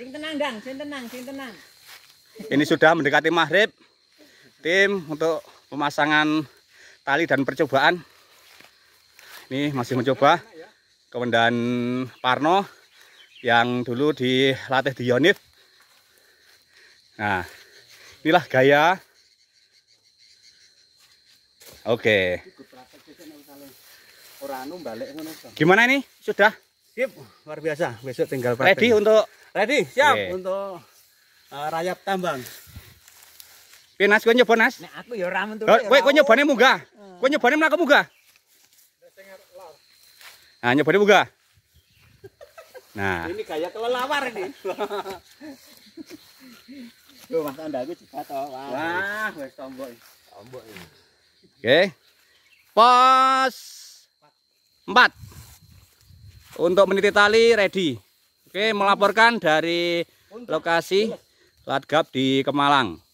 Sing tenang, Dang. Sing tenang, sing tenang. Ini sudah mendekati maghrib. Tim untuk pemasangan tali dan percobaan. Ini masih mencoba. Kewendahan Parno yang dulu dilatih di Yonif. Nah, inilah gaya. Oke. Anu Gimana ini? Sudah? Sip, luar biasa. Besok tinggal praktek. Ready untuk ready, siap yeah. untuk uh, rayap tambang. Pinas kowe nyoba Nas? Nek aku ya ora mentul. Oh, kowe kowe nyobane munggah. Kowe nyobane mlaku munggah. Nah, nyobane munggah. Nah. Ini gaya kelelawar ini. Loh, Mas Anda aku cepat to. Wah, Wah wis tombok. Tombok ini. Oke. Okay. Pos 4 untuk meniti tali ready. Oke, melaporkan dari lokasi Latgap di Kemalang.